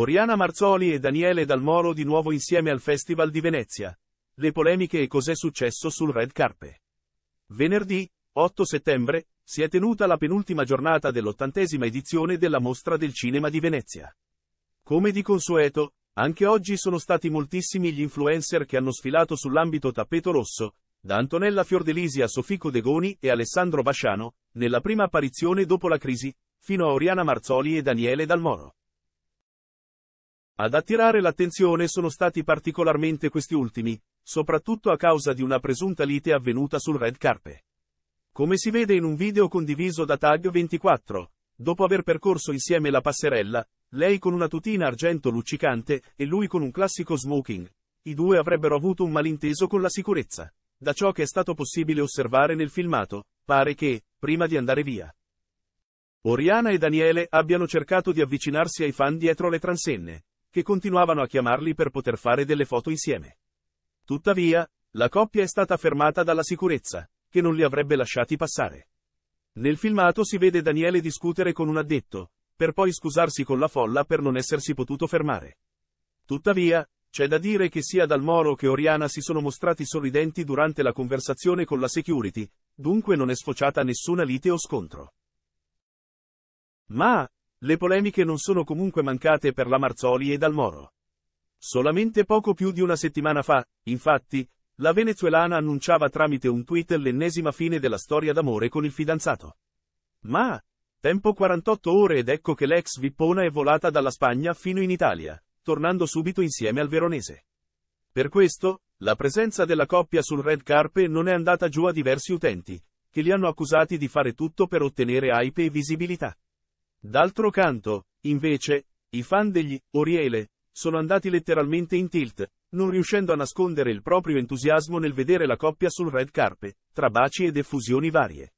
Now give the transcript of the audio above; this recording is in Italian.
Oriana Marzoli e Daniele Dalmoro di nuovo insieme al Festival di Venezia. Le polemiche e cos'è successo sul Red Carpe. Venerdì, 8 settembre, si è tenuta la penultima giornata dell'ottantesima edizione della Mostra del Cinema di Venezia. Come di consueto, anche oggi sono stati moltissimi gli influencer che hanno sfilato sull'ambito tappeto rosso, da Antonella Fiordelisi a Sofico Degoni e Alessandro Basciano, nella prima apparizione dopo la crisi, fino a Oriana Marzoli e Daniele Dalmoro. Ad attirare l'attenzione sono stati particolarmente questi ultimi, soprattutto a causa di una presunta lite avvenuta sul red carpet. Come si vede in un video condiviso da Tag24, dopo aver percorso insieme la passerella, lei con una tutina argento luccicante e lui con un classico smoking, i due avrebbero avuto un malinteso con la sicurezza. Da ciò che è stato possibile osservare nel filmato, pare che, prima di andare via, Oriana e Daniele abbiano cercato di avvicinarsi ai fan dietro le transenne che continuavano a chiamarli per poter fare delle foto insieme. Tuttavia, la coppia è stata fermata dalla sicurezza, che non li avrebbe lasciati passare. Nel filmato si vede Daniele discutere con un addetto, per poi scusarsi con la folla per non essersi potuto fermare. Tuttavia, c'è da dire che sia Dalmoro che Oriana si sono mostrati sorridenti durante la conversazione con la security, dunque non è sfociata nessuna lite o scontro. Ma, le polemiche non sono comunque mancate per la Marzoli e Dal Moro. Solamente poco più di una settimana fa, infatti, la venezuelana annunciava tramite un tweet l'ennesima fine della storia d'amore con il fidanzato. Ma, tempo 48 ore ed ecco che l'ex vippona è volata dalla Spagna fino in Italia, tornando subito insieme al veronese. Per questo, la presenza della coppia sul red carpet non è andata giù a diversi utenti, che li hanno accusati di fare tutto per ottenere hype e visibilità. D'altro canto, invece, i fan degli Oriele sono andati letteralmente in tilt, non riuscendo a nascondere il proprio entusiasmo nel vedere la coppia sul red carpet, tra baci ed effusioni varie.